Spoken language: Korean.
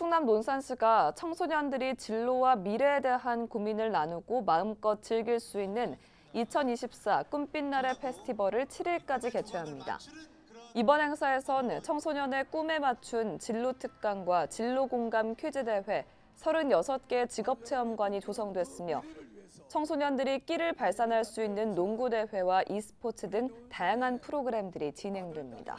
충남 논산시가 청소년들이 진로와 미래에 대한 고민을 나누고 마음껏 즐길 수 있는 2024꿈빛나래 페스티벌을 7일까지 개최합니다. 이번 행사에선 청소년의 꿈에 맞춘 진로 특강과 진로 공감 퀴즈 대회 3 6개 직업 체험관이 조성됐으며 청소년들이 끼를 발산할 수 있는 농구 대회와 e스포츠 등 다양한 프로그램들이 진행됩니다.